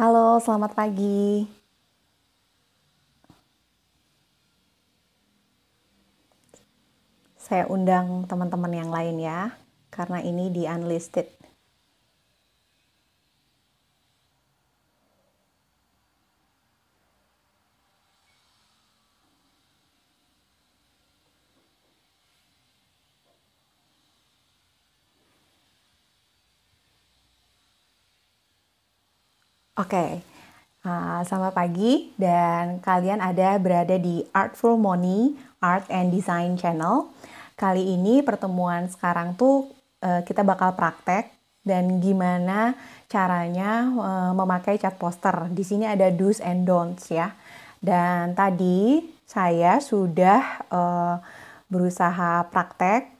Halo, selamat pagi. Saya undang teman-teman yang lain ya, karena ini di unlisted. Oke, okay. uh, selamat pagi dan kalian ada berada di Artful Money Art and Design Channel. Kali ini pertemuan sekarang tuh uh, kita bakal praktek dan gimana caranya uh, memakai cat poster. Di sini ada do's and don'ts ya. Dan tadi saya sudah uh, berusaha praktek.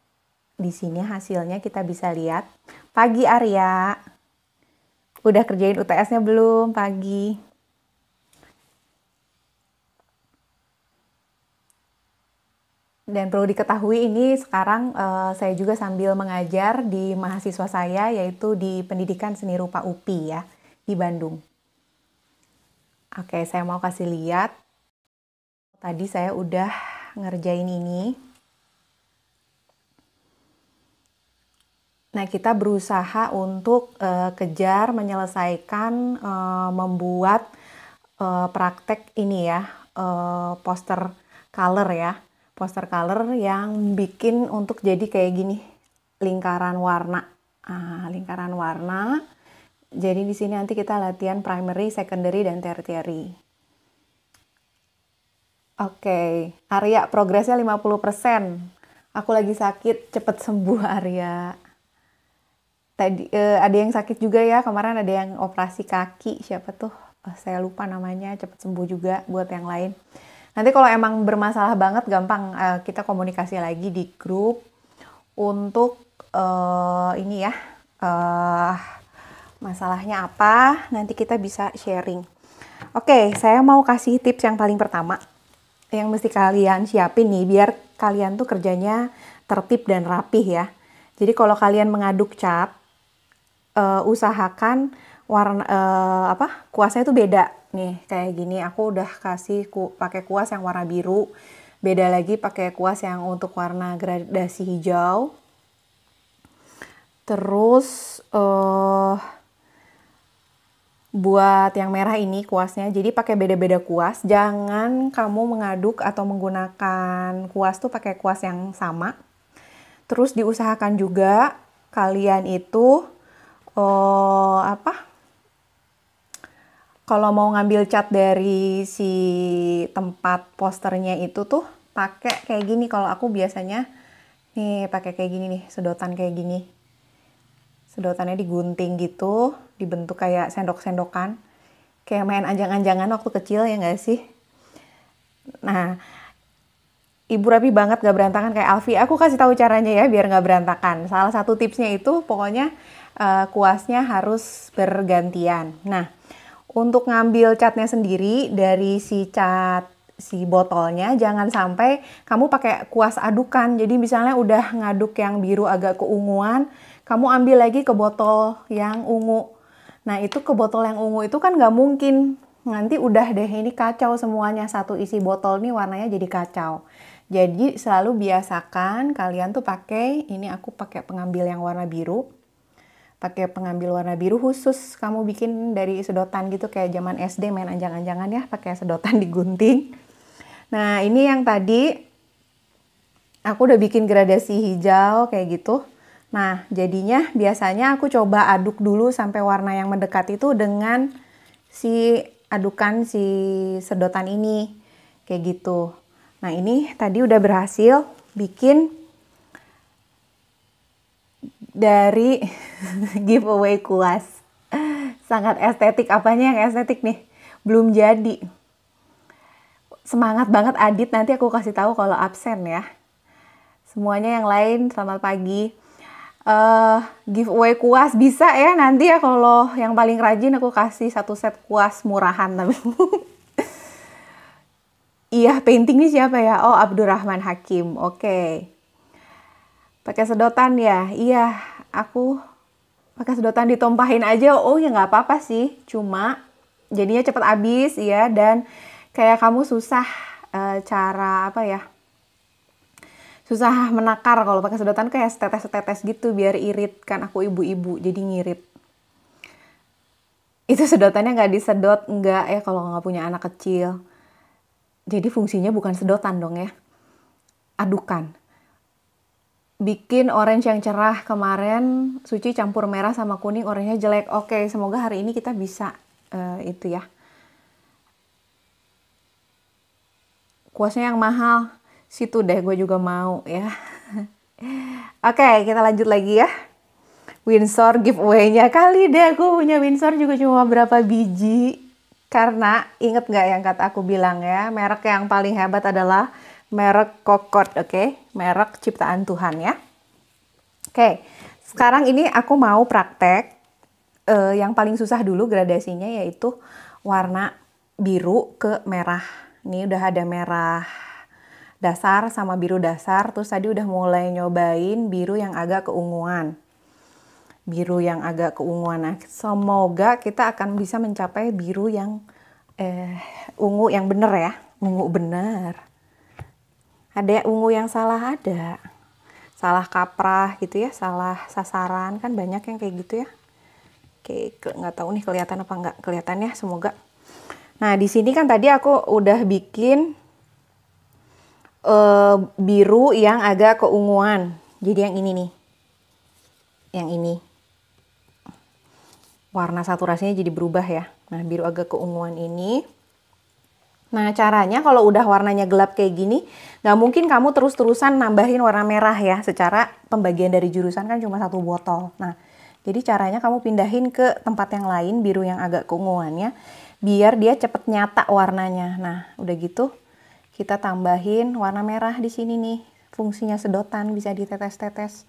Di sini hasilnya kita bisa lihat. Pagi Arya udah kerjain UTS-nya belum pagi. Dan perlu diketahui ini sekarang uh, saya juga sambil mengajar di mahasiswa saya yaitu di pendidikan seni rupa UPI ya di Bandung. Oke, saya mau kasih lihat. Tadi saya udah ngerjain ini. Nah, kita berusaha untuk uh, kejar, menyelesaikan, uh, membuat uh, praktek ini ya, uh, poster color ya, poster color yang bikin untuk jadi kayak gini, lingkaran warna, ah, lingkaran warna. Jadi di sini nanti kita latihan primary, secondary, dan tertiary. Oke, okay. Arya progresnya 50%. Aku lagi sakit, cepet sembuh Arya tadi uh, ada yang sakit juga ya kemarin ada yang operasi kaki siapa tuh uh, saya lupa namanya cepet sembuh juga buat yang lain nanti kalau emang bermasalah banget gampang uh, kita komunikasi lagi di grup untuk uh, ini ya uh, masalahnya apa nanti kita bisa sharing oke okay, saya mau kasih tips yang paling pertama yang mesti kalian siapin nih biar kalian tuh kerjanya tertib dan rapih ya jadi kalau kalian mengaduk cat uh, usahakan warna uh, apa kuasnya itu beda nih kayak gini aku udah kasih ku, pakai kuas yang warna biru beda lagi pakai kuas yang untuk warna gradasi hijau terus uh, buat yang merah ini kuasnya jadi pakai beda-beda kuas jangan kamu mengaduk atau menggunakan kuas tuh pakai kuas yang sama terus diusahakan juga kalian itu oh apa kalau mau ngambil cat dari si tempat posternya itu tuh pakai kayak gini kalau aku biasanya nih pakai kayak gini nih sedotan kayak gini sedotannya digunting gitu dibentuk kayak sendok-sendokan kayak main anjang-anjangan waktu kecil ya nggak sih nah ibu rapi banget gak berantakan kayak Alfi aku kasih tahu caranya ya biar nggak berantakan salah satu tipsnya itu pokoknya uh, kuasnya harus bergantian. Nah, untuk ngambil catnya sendiri dari si cat si botolnya jangan sampai kamu pakai kuas adukan. Jadi misalnya udah ngaduk yang biru agak keunguan, kamu ambil lagi ke botol yang ungu. Nah itu ke botol yang ungu itu kan nggak mungkin. Nanti udah deh ini kacau semuanya satu isi botol nih warnanya jadi kacau. Jadi selalu biasakan kalian tuh pakai ini aku pakai pengambil yang warna biru pakai pengambil warna biru khusus kamu bikin dari sedotan gitu kayak zaman SD main anjang-anjangan ya pakai sedotan digunting. Nah, ini yang tadi aku udah bikin gradasi hijau kayak gitu. Nah, jadinya biasanya aku coba aduk dulu sampai warna yang mendekat itu dengan si adukan si sedotan ini. Kayak gitu. Nah, ini tadi udah berhasil bikin dari giveaway kuas. Sangat estetik, apanya yang estetik nih? Belum jadi. Semangat banget Adit, nanti aku kasih tahu kalau absen ya. Semuanya yang lain, selamat pagi. Uh, giveaway kuas bisa ya nanti ya kalau yang paling rajin aku kasih satu set kuas murahan tapi iya painting ini siapa ya oh Abdurrahman Hakim oke okay. Pakai sedotan ya? Iya, aku pakai sedotan ditumpahin aja. Oh ya nggak apa-apa sih, cuma jadinya cepet habis ya dan kayak kamu susah e, cara apa ya? Susah menakar kalau pakai sedotan kayak setetes-setetes gitu biar irit kan aku ibu-ibu jadi ngirit itu sedotannya nggak disedot nggak ya kalau nggak punya anak kecil jadi fungsinya bukan sedotan dong ya adukan bikin orange yang cerah kemarin Suci campur merah sama kuning orange jelek oke semoga hari ini kita bisa uh, itu ya kuasnya yang mahal situ deh gue juga mau ya oke kita lanjut lagi ya Windsor giveaway-nya kali deh aku punya Windsor juga cuma berapa biji karena inget nggak yang kata aku bilang ya merek yang paling hebat adalah merek kokot, oke? Okay? Merek ciptaan Tuhan ya. Oke, okay. sekarang ini aku mau praktek uh, yang paling susah dulu gradasinya yaitu warna biru ke merah. Ini udah ada merah dasar sama biru dasar, terus tadi udah mulai nyobain biru yang agak keunguan. Biru yang agak keunguan. Nah, semoga kita akan bisa mencapai biru yang eh, ungu yang bener ya, ungu bener ada ungu yang salah ada salah kaprah gitu ya salah sasaran kan banyak yang kayak gitu ya Oke, nggak tahu nih kelihatan apa nggak kelihatan ya, semoga. Nah, di sini kan tadi aku udah bikin uh, biru yang agak keunguan. Jadi yang ini nih. Yang ini. Warna saturasinya jadi berubah ya. Nah, biru agak keunguan ini Nah caranya kalau udah warnanya gelap kayak gini, nggak mungkin kamu terus-terusan nambahin warna merah ya. Secara pembagian dari jurusan kan cuma satu botol. Nah jadi caranya kamu pindahin ke tempat yang lain biru yang agak keunguannya, biar dia cepet nyata warnanya. Nah udah gitu kita tambahin warna merah di sini nih. Fungsinya sedotan bisa ditetes-tetes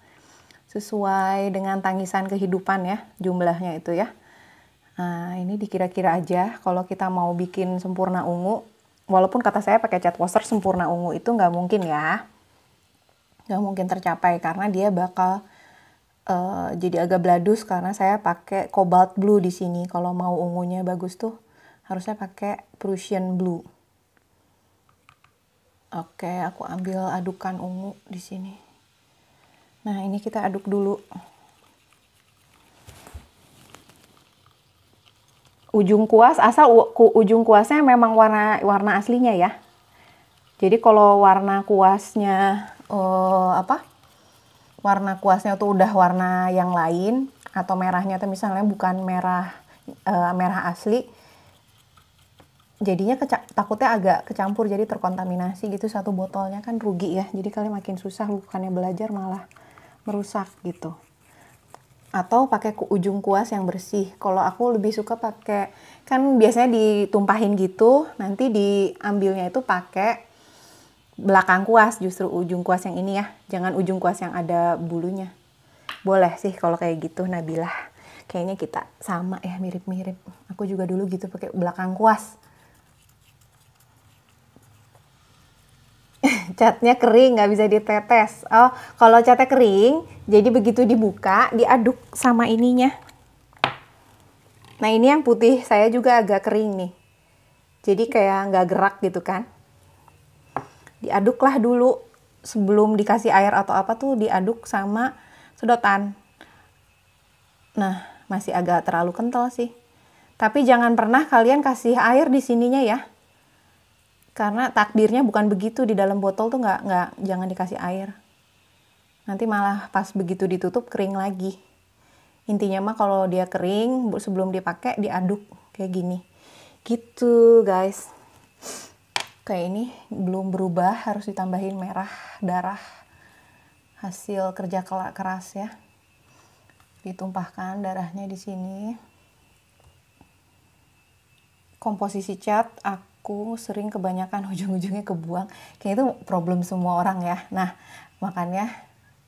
sesuai dengan tangisan kehidupan ya jumlahnya itu ya. Nah, ini dikira-kira aja kalau kita mau bikin sempurna ungu walaupun kata saya pakai cat washer sempurna ungu itu nggak mungkin ya nggak mungkin tercapai karena dia bakal uh, jadi agak bladus karena saya pakai cobalt blue di sini kalau mau ungunya bagus tuh harusnya pakai Prussian blue oke aku ambil adukan ungu di sini nah ini kita aduk dulu ujung kuas asal ujung kuasnya memang warna warna aslinya ya. Jadi kalau warna kuasnya uh, apa? Warna kuasnya tuh udah warna yang lain atau merahnya tuh misalnya bukan merah uh, merah asli. Jadinya keca takutnya agak kecampur jadi terkontaminasi gitu satu botolnya kan rugi ya. Jadi kalian makin susah bukannya belajar malah merusak gitu atau pakai ujung kuas yang bersih. Kalau aku lebih suka pakai kan biasanya ditumpahin gitu, nanti diambilnya itu pakai belakang kuas, justru ujung kuas yang ini ya. Jangan ujung kuas yang ada bulunya. Boleh sih kalau kayak gitu Nabilah. Kayaknya kita sama ya mirip-mirip. Aku juga dulu gitu pakai belakang kuas. catnya kering nggak bisa ditetes oh kalau catnya kering jadi begitu dibuka diaduk sama ininya nah ini yang putih saya juga agak kering nih jadi kayak nggak gerak gitu kan diaduklah dulu sebelum dikasih air atau apa tuh diaduk sama sedotan nah masih agak terlalu kental sih tapi jangan pernah kalian kasih air di sininya ya karena takdirnya bukan begitu di dalam botol tuh nggak nggak jangan dikasih air nanti malah pas begitu ditutup kering lagi intinya mah kalau dia kering sebelum dipakai diaduk kayak gini gitu guys kayak ini belum berubah harus ditambahin merah darah hasil kerja keras ya ditumpahkan darahnya di sini komposisi cat aku aku sering kebanyakan ujung-ujungnya kebuang kayak itu problem semua orang ya nah makanya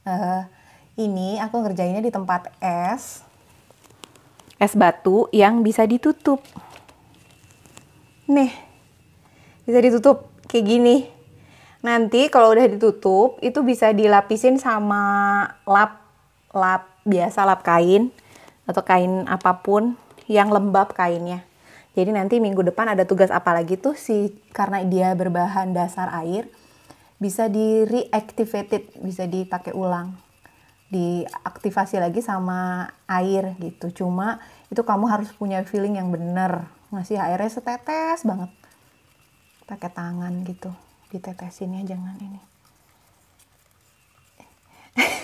uh, ini aku ngerjainnya di tempat es es batu yang bisa ditutup nih bisa ditutup kayak gini nanti kalau udah ditutup itu bisa dilapisin sama lap lap biasa lap kain atau kain apapun yang lembab kainnya jadi nanti minggu depan ada tugas apa lagi tuh si karena dia berbahan dasar air bisa di reactivated, bisa dipakai ulang. Diaktivasi lagi sama air gitu. Cuma itu kamu harus punya feeling yang benar Ngasih airnya setetes banget. Pakai tangan gitu. Ditetesinnya jangan ini.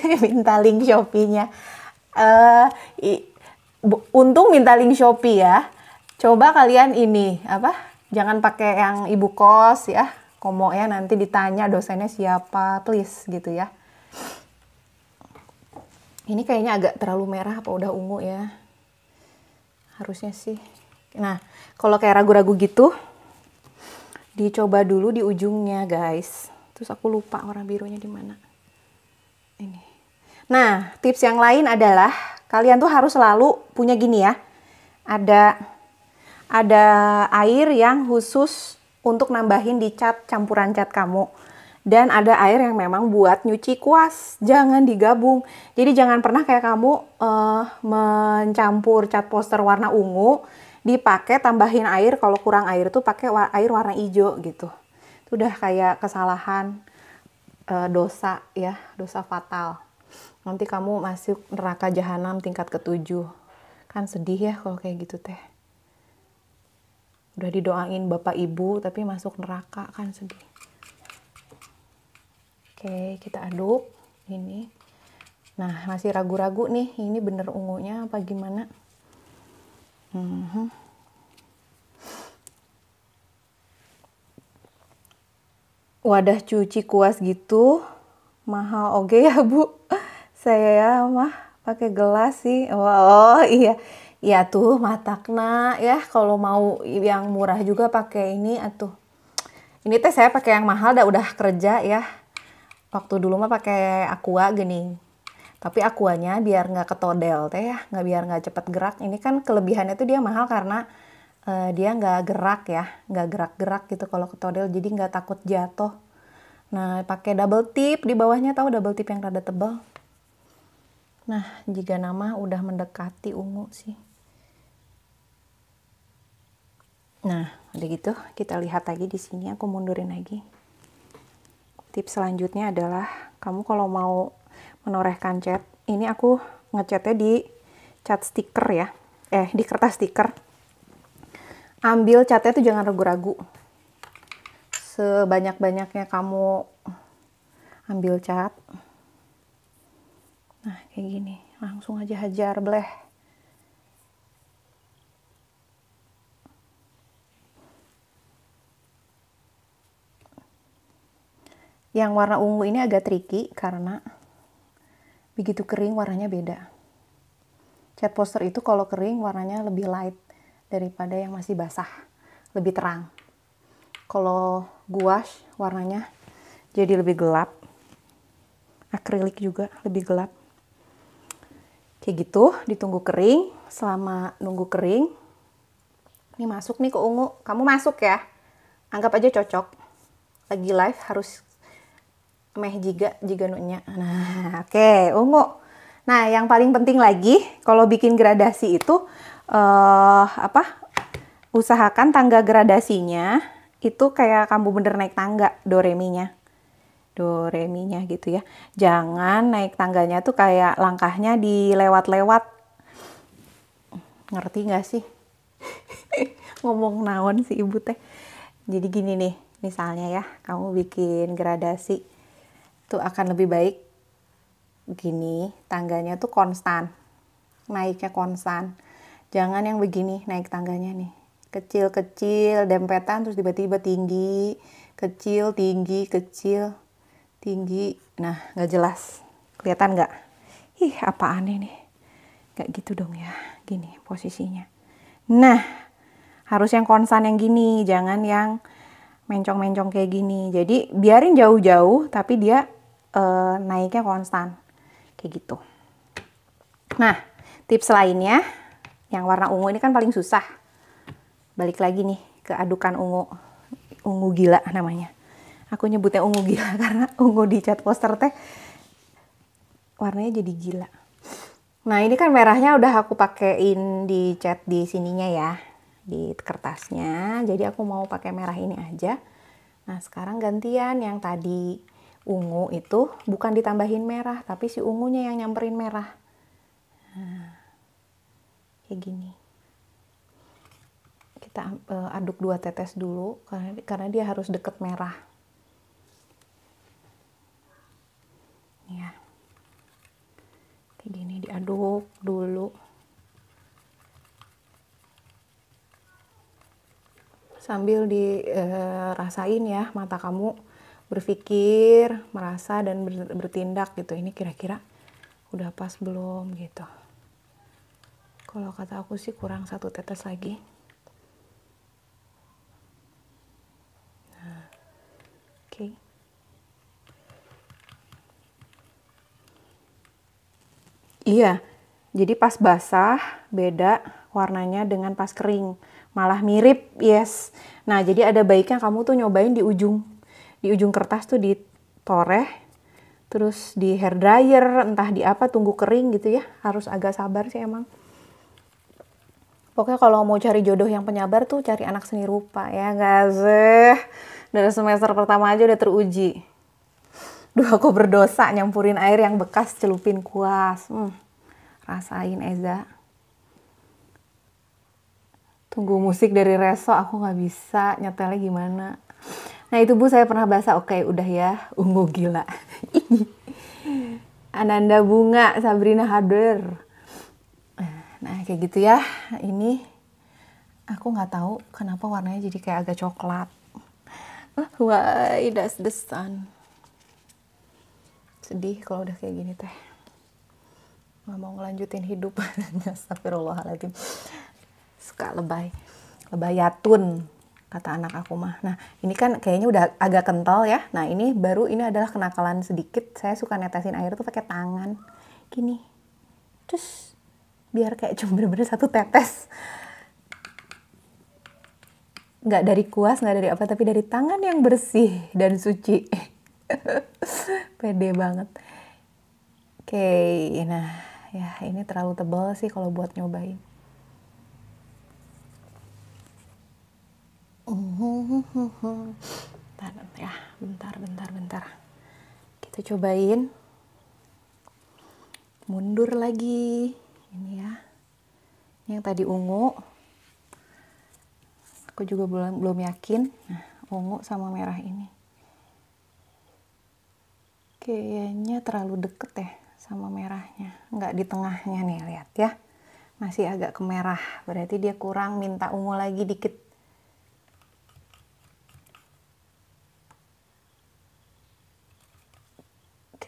Minta link Shopee-nya. Uh, i, untung minta link Shopee ya coba kalian ini apa jangan pakai yang ibu kos ya komo ya nanti ditanya dosennya siapa please gitu ya ini kayaknya agak terlalu merah apa udah ungu ya harusnya sih nah kalau kayak ragu-ragu gitu dicoba dulu di ujungnya guys terus aku lupa orang birunya di mana ini nah tips yang lain adalah kalian tuh harus selalu punya gini ya ada ada air yang khusus untuk nambahin di cat campuran cat kamu. Dan ada air yang memang buat nyuci kuas, jangan digabung. Jadi jangan pernah kayak kamu uh, mencampur cat poster warna ungu, dipakai tambahin air, kalau kurang air tuh pakai air warna hijau gitu. Itu udah kayak kesalahan, uh, dosa ya, dosa fatal. Nanti kamu masuk neraka jahanam tingkat ketujuh. Kan sedih ya kalau kayak gitu teh udah didoain bapak ibu tapi masuk neraka kan sedih oke kita aduk ini nah masih ragu-ragu nih ini bener ungunya apa gimana mhm. wadah cuci kuas gitu mahal oke okay ya bu saya ya mah pakai gelas sih oh iya ya tuh matakna ya kalau mau yang murah juga pakai ini atuh ini teh saya pakai yang mahal dah udah kerja ya waktu dulu mah pakai aqua gini tapi aquanya biar nggak ketodel teh ya nggak biar nggak cepet gerak ini kan kelebihannya tuh dia mahal karena uh, dia nggak gerak ya nggak gerak-gerak gitu kalau ketodel jadi nggak takut jatuh nah pakai double tip di bawahnya tahu double tip yang rada tebal nah jika nama udah mendekati ungu sih Nah, udah gitu kita lihat lagi di sini aku mundurin lagi. Tips selanjutnya adalah kamu kalau mau menorehkan cat, ini aku ngecatnya di cat stiker ya. Eh, di kertas stiker. Ambil catnya tuh jangan ragu-ragu. Sebanyak-banyaknya kamu ambil cat. Nah, kayak gini. Langsung aja hajar, bleh. Yang warna ungu ini agak tricky karena begitu kering warnanya beda. Cat poster itu kalau kering warnanya lebih light daripada yang masih basah, lebih terang. Kalau gouache warnanya jadi lebih gelap. Akrilik juga lebih gelap. Kayak gitu, ditunggu kering. Selama nunggu kering, ini masuk nih ke ungu. Kamu masuk ya. Anggap aja cocok. Lagi live harus meh jiga jiga nunya. Nah, oke, okay, ungu. Nah, yang paling penting lagi kalau bikin gradasi itu uh, apa? Usahakan tangga gradasinya itu kayak kamu bener naik tangga do mi-nya. Do mi-nya gitu ya. Jangan naik tangganya tuh kayak langkahnya dilewat-lewat. Ngerti nggak sih? Ngomong naon si ibu teh. Jadi gini nih, misalnya ya, kamu bikin gradasi itu akan lebih baik gini tangganya tuh konstan naiknya konstan jangan yang begini naik tangganya nih kecil-kecil dempetan terus tiba-tiba tinggi kecil tinggi kecil tinggi nah nggak jelas kelihatan nggak ih apaan ini nggak gitu dong ya gini posisinya nah harus yang konstan yang gini jangan yang mencong-mencong kayak gini jadi biarin jauh-jauh tapi dia uh, naiknya konstan kayak gitu nah tips lainnya yang warna ungu ini kan paling susah balik lagi nih ke adukan ungu ungu gila namanya aku nyebutnya ungu gila karena ungu di cat poster teh warnanya jadi gila nah ini kan merahnya udah aku pakein di cat di sininya ya di kertasnya jadi aku mau pakai merah ini aja nah sekarang gantian yang tadi ungu itu bukan ditambahin merah, tapi si ungunya yang nyamperin merah. Nah, kayak gini. Kita uh, aduk dua tetes dulu karena karena dia harus deket merah. Ya. Kayak gini diaduk dulu. Sambil dirasain eh, uh, ya mata kamu berpikir, merasa dan bertindak gitu. Ini kira-kira udah pas belum gitu. Kalau kata aku sih kurang satu tetes lagi. Nah, oke. Okay. Iya, jadi pas basah beda warnanya dengan pas kering. Malah mirip, yes. Nah, jadi ada baiknya kamu tuh nyobain di ujung di ujung kertas tuh ditoreh terus di hair dryer entah di apa tunggu kering gitu ya harus agak sabar sih emang pokoknya kalau mau cari jodoh yang penyabar tuh cari anak seni rupa ya gak sih dari semester pertama aja udah teruji Duh aku berdosa nyampurin air yang bekas celupin kuas hmm, rasain Eza tunggu musik dari reso aku gak bisa nyetelnya gimana Nah itu Bu saya pernah bahasa oke okay, udah ya ungu gila. Ananda Bunga, Sabrina Hadir. Nah kayak gitu ya. Ini aku nggak tahu kenapa warnanya jadi kayak agak coklat. Ah, why does the sun. Sedih kalau udah kayak gini teh. Nggak mau ngelanjutin hidup. Astagfirullahaladzim. Suka lebay. Lebayatun kata anak aku mah. Nah, ini kan kayaknya udah agak kental ya. Nah, ini baru ini adalah kenakalan sedikit. Saya suka netesin air tuh pakai tangan. Gini. Terus biar kayak cuma bener-bener satu tetes. Nggak dari kuas, nggak dari apa, tapi dari tangan yang bersih dan suci. Pede banget. Oke, okay, nah ya ini terlalu tebal sih kalau buat nyobain. Oh, bentar ya, bentar, bentar, bentar. Kita cobain. Mundur lagi. Ini ya. Ini yang tadi ungu. Aku juga belum belum yakin. Nah, ungu sama merah ini. Kayaknya terlalu deket ya sama merahnya. Nggak di tengahnya nih, lihat ya. Masih agak kemerah. Berarti dia kurang minta ungu lagi dikit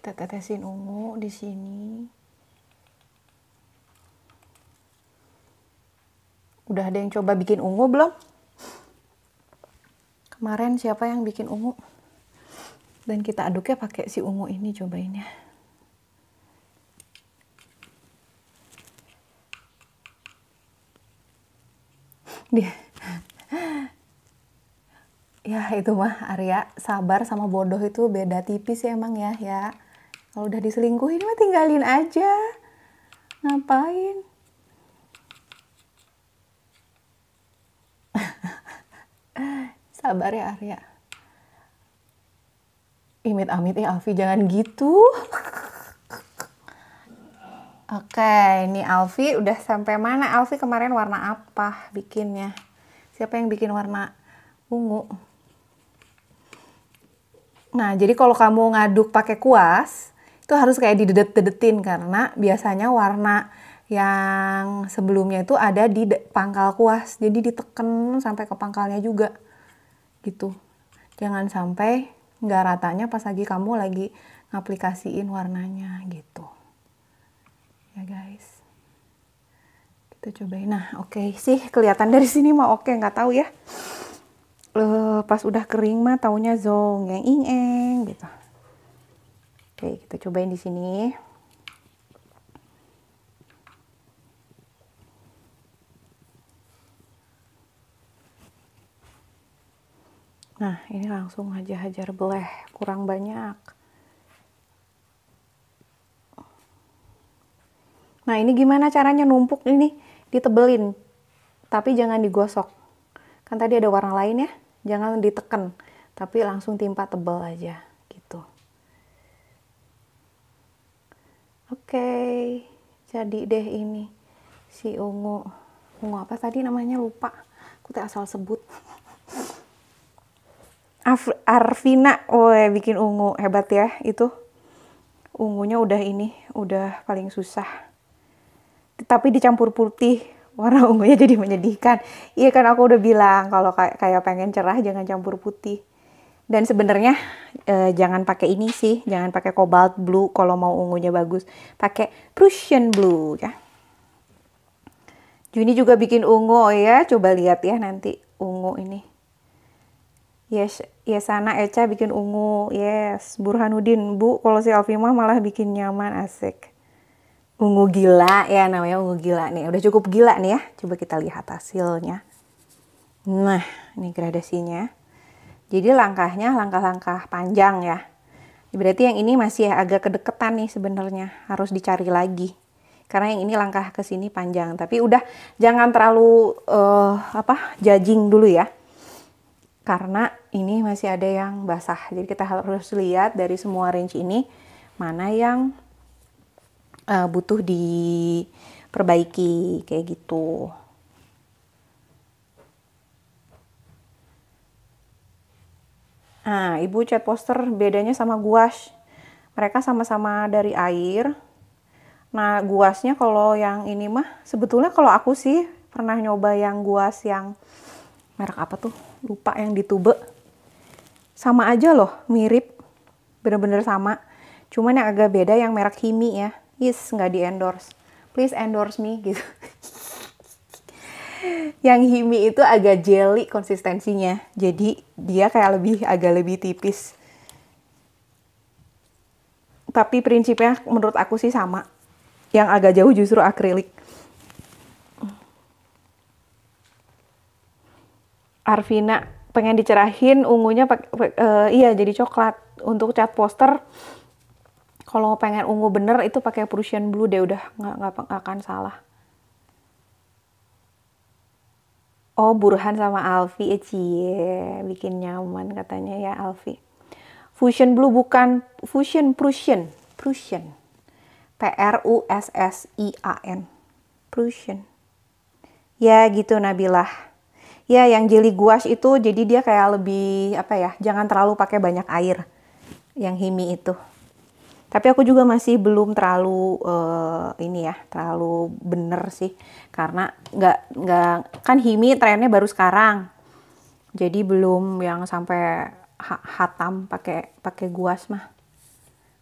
kita tetesin ungu di sini udah ada yang coba bikin ungu belum kemarin siapa yang bikin ungu dan kita aduknya pakai si ungu ini cobain ya dia ya itu mah Arya sabar sama bodoh itu beda tipis ya emang ya ya kalau udah diselingkuhin mah tinggalin aja. Ngapain? Sabar ya Arya. Imit-amit ya Alfi, jangan gitu. Oke, ini Alfi udah sampai mana? Alfi kemarin warna apa bikinnya? Siapa yang bikin warna ungu? Nah, jadi kalau kamu ngaduk pakai kuas, itu harus kayak didedet-dedetin karena biasanya warna yang sebelumnya itu ada di pangkal kuas jadi diteken sampai ke pangkalnya juga gitu jangan sampai nggak ratanya pas lagi kamu lagi ngaplikasiin warnanya gitu ya guys kita cobain nah oke okay. sih kelihatan dari sini mah oke okay. nggak tahu ya uh, pas udah kering mah taunya zong yang ingin Oke, kita cobain di sini. Nah, ini langsung aja hajar beleh, kurang banyak. Nah, ini gimana caranya numpuk ini ditebelin, tapi jangan digosok. Kan tadi ada warna lain ya, jangan ditekan, tapi langsung timpa tebel aja. Oke, jadi deh ini si ungu. Ungu apa tadi namanya lupa. Aku tak asal sebut. Af Arvina, woi bikin ungu hebat ya itu. Ungunya udah ini, udah paling susah. Tapi dicampur putih, warna ungunya jadi menyedihkan. Iya kan aku udah bilang kalau kayak pengen cerah jangan campur putih dan sebenarnya eh, jangan pakai ini sih jangan pakai cobalt blue kalau mau ungunya bagus pakai Prussian blue ya Juni juga bikin ungu ya coba lihat ya nanti ungu ini yes Yesana Eca bikin ungu yes Burhanuddin Bu kalau si Alfima malah bikin nyaman asik ungu gila ya namanya ungu gila nih udah cukup gila nih ya coba kita lihat hasilnya nah ini gradasinya jadi langkahnya langkah-langkah panjang ya. Berarti yang ini masih agak kedekatan nih sebenarnya, harus dicari lagi. Karena yang ini langkah ke sini panjang, tapi udah jangan terlalu uh, apa judging dulu ya. Karena ini masih ada yang basah. Jadi kita harus lihat dari semua range ini mana yang uh, butuh diperbaiki kayak gitu. Nah, ibu cat poster bedanya sama gouache. Mereka sama-sama dari air. Nah, guasnya kalau yang ini mah sebetulnya kalau aku sih pernah nyoba yang guas yang merek apa tuh? Lupa yang di tube. Sama aja loh, mirip. Bener-bener sama. Cuman yang agak beda yang merek Himi ya. Yes, nggak di endorse. Please endorse me gitu. yang himi itu agak jelly konsistensinya. Jadi dia kayak lebih agak lebih tipis. Tapi prinsipnya menurut aku sih sama. Yang agak jauh justru akrilik. Arvina pengen dicerahin ungunya uh, iya jadi coklat untuk cat poster kalau pengen ungu bener itu pakai Prussian blue deh udah nggak nggak akan salah Oh, Burhan sama Alfi, eh, cie, bikin nyaman katanya ya Alfi. Fusion Blue bukan Fusion Prussian, Prussian. P R U S S I A N. Prussian. Ya gitu Nabilah. Ya yang jeli guas itu jadi dia kayak lebih apa ya, jangan terlalu pakai banyak air. Yang himi itu tapi aku juga masih belum terlalu uh, ini ya terlalu bener sih karena nggak nggak kan himi trennya baru sekarang jadi belum yang sampai hatam pakai pakai guas mah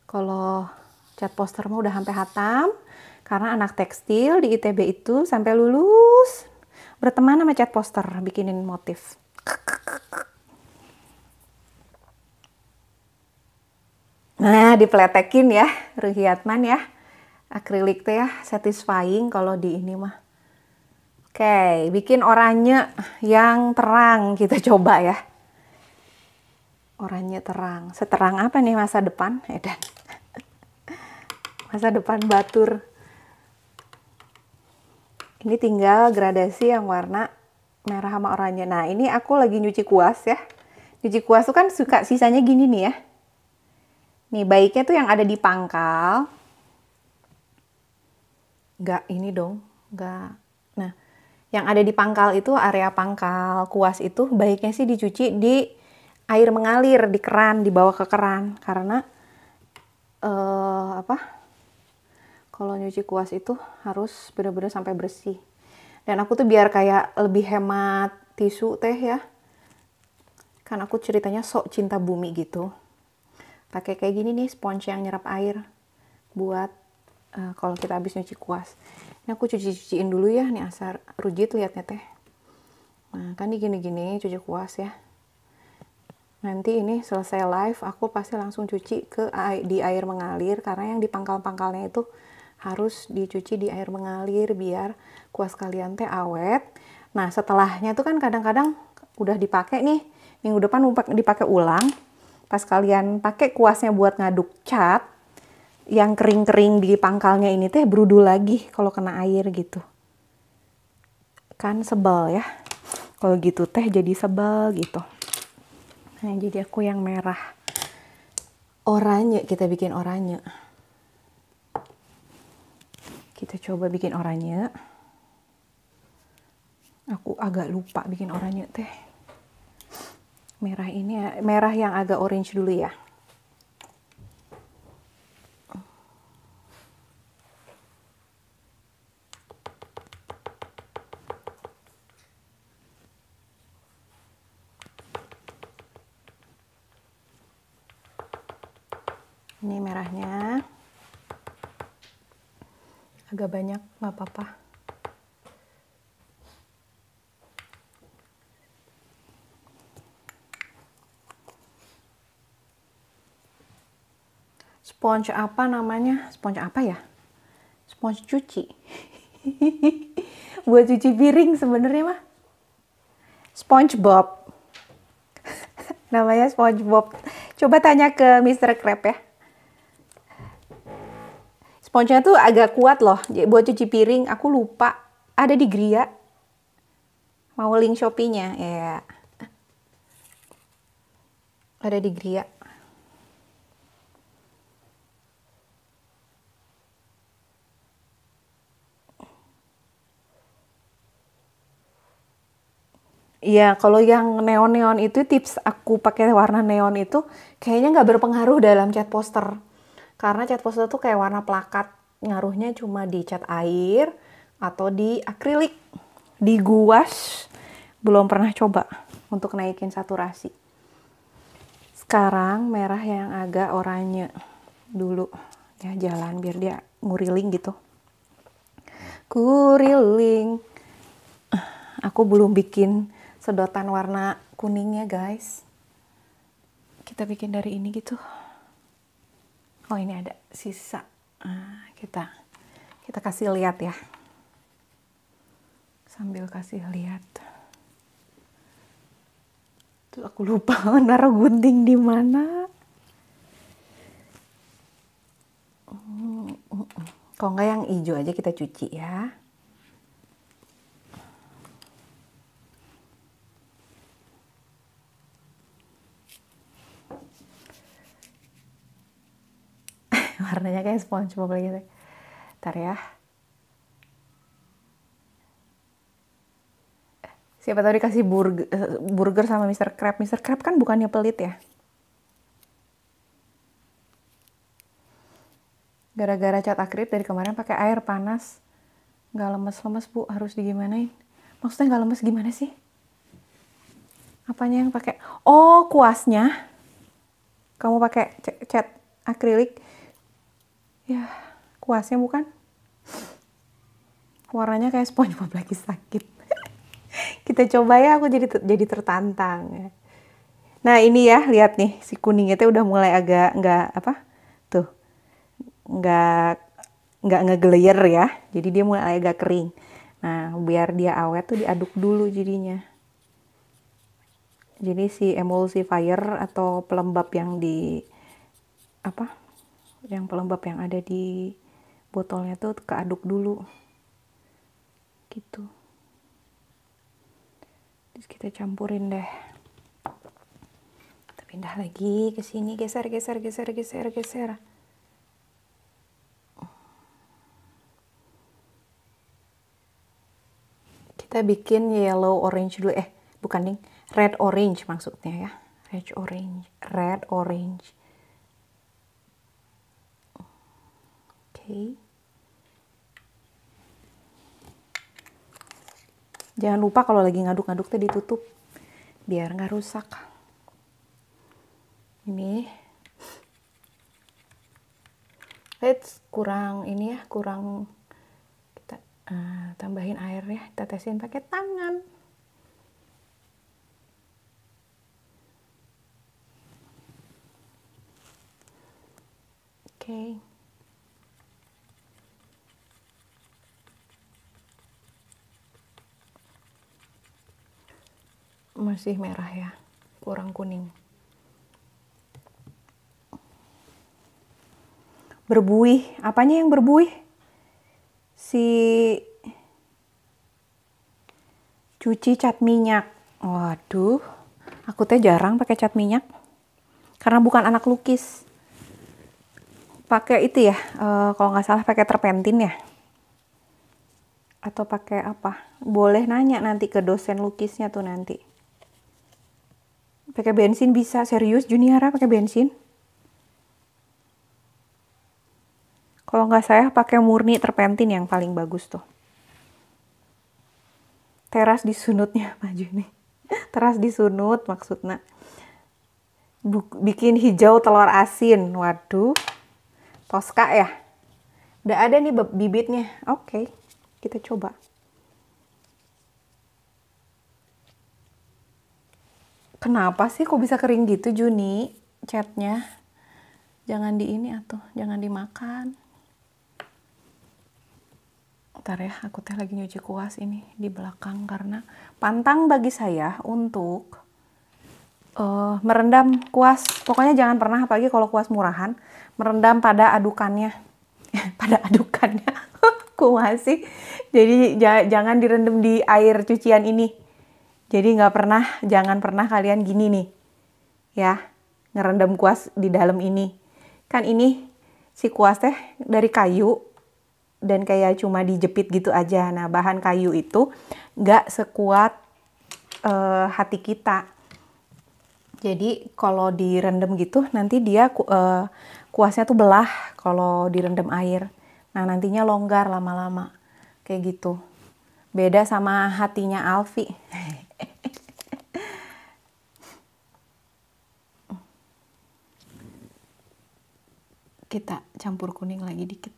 kalau cat poster mah udah sampai hatam karena anak tekstil di ITB itu sampai lulus berteman sama cat poster bikinin motif Nah, dipeletekin ya Ruhiatman ya. Akrilik teh ya, satisfying kalau di ini mah. Oke, bikin oranye yang terang kita gitu, coba ya. Oranye terang. Seterang apa nih masa depan? Edan. Masa depan batur. Ini tinggal gradasi yang warna merah sama oranye. Nah, ini aku lagi nyuci kuas ya. Nyuci kuas tuh kan suka sisanya gini nih ya Nih baiknya tuh yang ada di pangkal. Enggak ini dong, enggak. Nah, yang ada di pangkal itu area pangkal kuas itu baiknya sih dicuci di air mengalir di keran, dibawa ke keran karena eh, apa? Kalau nyuci kuas itu harus benar-benar sampai bersih. Dan aku tuh biar kayak lebih hemat tisu teh ya. Kan aku ceritanya sok cinta bumi gitu pakai kayak gini nih sponge yang nyerap air buat uh, kalau kita habis nyuci kuas ini aku cuci-cuciin dulu ya nih asar rujit liatnya teh nah kan di gini-gini cuci kuas ya nanti ini selesai live aku pasti langsung cuci ke di air mengalir karena yang di pangkal-pangkalnya itu harus dicuci di air mengalir biar kuas kalian teh awet nah setelahnya tuh kan kadang-kadang udah dipakai nih minggu depan dipakai ulang pas kalian pakai kuasnya buat ngaduk cat, yang kering-kering di pangkalnya ini teh berudu lagi kalau kena air gitu. Kan sebel ya. Kalau gitu teh jadi sebel gitu. Nah, jadi aku yang merah. Oranye, kita bikin oranye. Kita coba bikin oranye. Aku agak lupa bikin oranye teh merah ini ya, merah yang agak orange dulu ya ini merahnya agak banyak nggak apa-apa sponge apa namanya sponge apa ya sponge cuci buat cuci piring sebenarnya mah SpongeBob namanya SpongeBob coba tanya ke Mr. Crab ya sponge-nya tuh agak kuat loh buat cuci piring aku lupa ada di Gria mau link Shopee-nya ya yeah. ada di Gria Iya, kalau yang neon-neon itu tips aku pakai warna neon itu kayaknya nggak berpengaruh dalam cat poster. Karena cat poster tuh kayak warna plakat, ngaruhnya cuma di cat air atau di akrilik, di guas. Belum pernah coba untuk naikin saturasi. Sekarang merah yang agak oranye dulu. Ya jalan biar dia nguriling gitu. Kuriling. Aku belum bikin sedotan warna kuningnya guys kita bikin dari ini gitu oh ini ada sisa ah, kita kita kasih lihat ya sambil kasih lihat tuh aku lupa naruh gunting di mana hmm, nggak yang hijau aja kita cuci ya warnanya kayak SpongeBob lagi deh. Ntar ya. Siapa tahu dikasih burger, burger sama Mr. Crab. Mr. Crab kan bukannya pelit ya. Gara-gara cat akrit dari kemarin pakai air panas. Nggak lemes-lemes bu, harus digimanain. Maksudnya nggak lemes gimana sih? Apanya yang pakai? Oh, kuasnya. Kamu pakai cat akrilik ya kuasnya bukan warnanya kayak SpongeBob lagi sakit kita coba ya aku jadi jadi tertantang nah ini ya lihat nih si kuningnya tuh udah mulai agak nggak apa tuh nggak nggak ngegeleyer ya jadi dia mulai agak kering nah biar dia awet tuh diaduk dulu jadinya jadi si emulsifier atau pelembab yang di apa yang pelembab yang ada di botolnya tuh keaduk dulu gitu terus kita campurin deh kita pindah lagi ke sini geser geser geser geser geser kita bikin yellow orange dulu eh bukan nih red orange maksudnya ya red orange red orange okay. jangan lupa kalau lagi ngaduk-ngaduk tadi tutup biar nggak rusak ini let's kurang ini ya kurang kita uh, tambahin air ya kita tesin pakai tangan okay masih merah ya kurang kuning berbuih apanya yang berbuih si cuci cat minyak waduh aku teh jarang pakai cat minyak karena bukan anak lukis pakai itu ya e, kalau nggak salah pakai terpentin ya atau pakai apa boleh nanya nanti ke dosen lukisnya tuh nanti Pakai bensin bisa, serius Juniara pakai bensin? Kalau nggak saya pakai murni terpentin yang paling bagus tuh. Teras disunutnya maju nih. Teras disunut maksudnya. bikin hijau telur asin. Waduh. Toska ya. Udah ada nih bibitnya. Oke, okay, kita coba. Kenapa sih kok bisa kering gitu Juni catnya? Jangan di ini atau jangan dimakan. Ntar ya, aku teh lagi nyuci kuas ini di belakang karena pantang bagi saya untuk uh, merendam kuas. Pokoknya jangan pernah apalagi kalau kuas murahan merendam pada adukannya. pada adukannya. kuas sih. Jadi jangan direndam di air cucian ini jadi nggak pernah, jangan pernah kalian gini nih, ya, ngerendam kuas di dalam ini. Kan ini si kuas teh dari kayu dan kayak cuma dijepit gitu aja. Nah bahan kayu itu nggak sekuat uh, hati kita. Jadi kalau direndam gitu nanti dia uh, kuasnya tuh belah kalau direndam air. Nah nantinya longgar lama-lama kayak gitu. Beda sama hatinya Alfi. kita campur kuning lagi dikit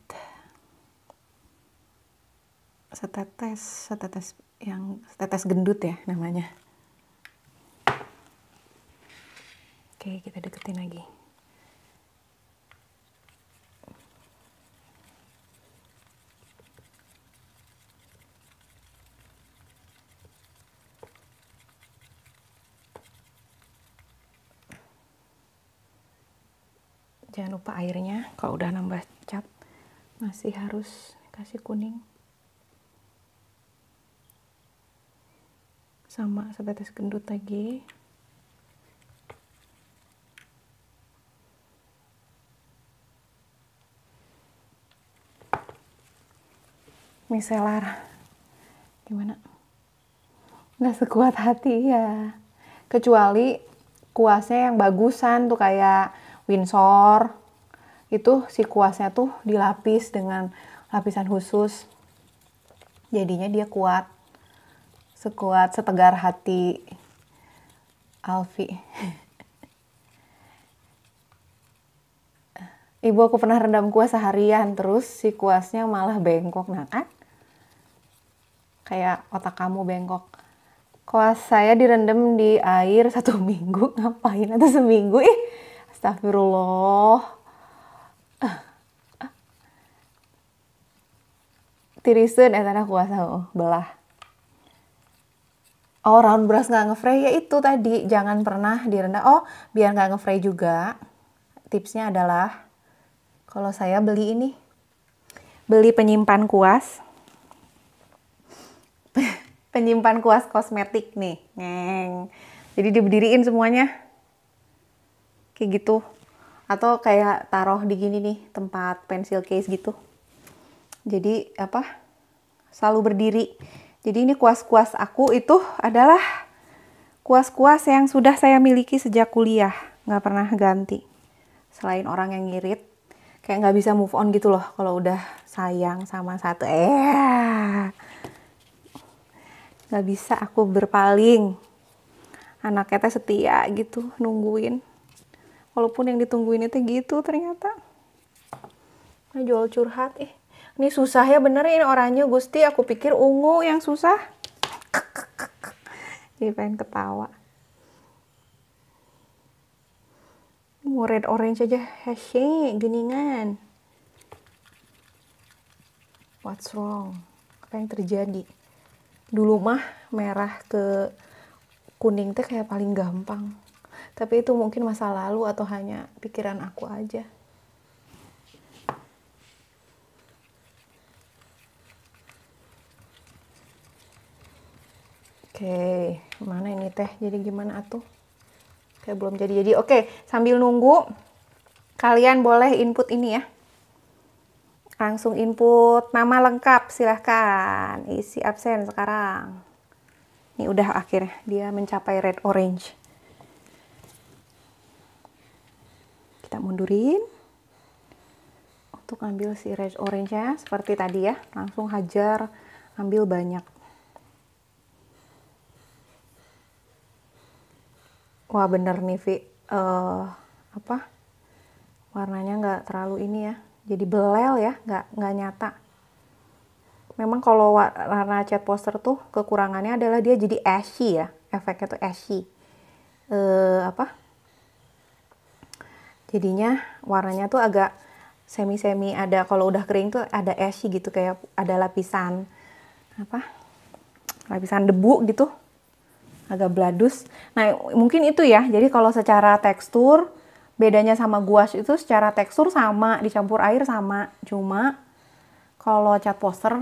setetes setetes yang setetes gendut ya namanya oke kita deketin lagi lupa airnya kalau udah nambah cap masih harus kasih kuning sama sebatas gendut lagi micellar gimana nggak sekuat hati ya kecuali kuasnya yang bagusan tuh kayak Windsor itu si kuasnya tuh dilapis dengan lapisan khusus jadinya dia kuat sekuat setegar hati Alfi ibu aku pernah rendam kuas seharian terus si kuasnya malah bengkok nah kan kayak otak kamu bengkok kuas saya direndam di air satu minggu ngapain atau seminggu ih astagfirullah eh tanah kuasa oh, belah oh round beras nggak ngefray ya itu tadi jangan pernah direndah oh biar nggak ngefray juga tipsnya adalah kalau saya beli ini beli penyimpan kuas penyimpan kuas kosmetik nih Neng. jadi diberdiriin semuanya kayak gitu atau kayak taruh di gini nih tempat pensil case gitu jadi apa selalu berdiri jadi ini kuas-kuas aku itu adalah kuas-kuas yang sudah saya miliki sejak kuliah nggak pernah ganti selain orang yang ngirit kayak nggak bisa move on gitu loh kalau udah sayang sama satu eh nggak bisa aku berpaling anaknya teh setia gitu nungguin walaupun yang ditungguin itu gitu ternyata nah jual curhat eh ini susah ya bener ini oranye Gusti. Aku pikir ungu yang susah. Ini pengen ketawa. Mau red orange aja. Hehe, geningan. What's wrong? Apa yang terjadi? Dulu mah merah ke kuning teh kayak paling gampang. Tapi itu mungkin masa lalu atau hanya pikiran aku aja. Oke, mana ini teh? Jadi gimana atuh? Kayak belum jadi-jadi. Oke, sambil nunggu kalian boleh input ini ya. Langsung input nama lengkap silahkan. Isi absen sekarang. Ini udah akhirnya dia mencapai red orange. Kita mundurin untuk ambil si red orange-nya seperti tadi ya. Langsung hajar ambil banyak. wah bener nih Vi uh, apa warnanya nggak terlalu ini ya jadi belel ya nggak nggak nyata memang kalau warna cat poster tuh kekurangannya adalah dia jadi ashy ya efeknya tuh ashy uh, apa jadinya warnanya tuh agak semi-semi ada kalau udah kering tuh ada ashy gitu kayak ada lapisan apa lapisan debu gitu agak bladus. Nah, mungkin itu ya. Jadi kalau secara tekstur bedanya sama gouache itu secara tekstur sama, dicampur air sama. Cuma kalau cat poster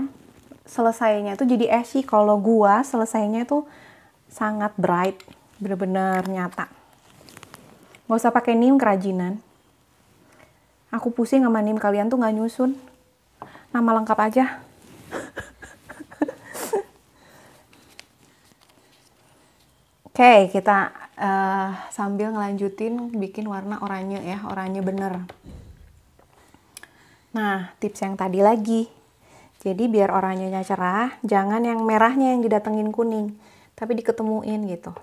selesainya itu jadi ashy, kalau gua selesainya itu sangat bright, bener-bener nyata. Gak usah pakai nim kerajinan. Aku pusing sama nim kalian tuh nggak nyusun. Nama lengkap aja. Oke, okay, kita uh, sambil ngelanjutin bikin warna oranye ya, oranye bener. Nah, tips yang tadi lagi. Jadi biar oranyenya cerah, jangan yang merahnya yang didatengin kuning, tapi diketemuin gitu.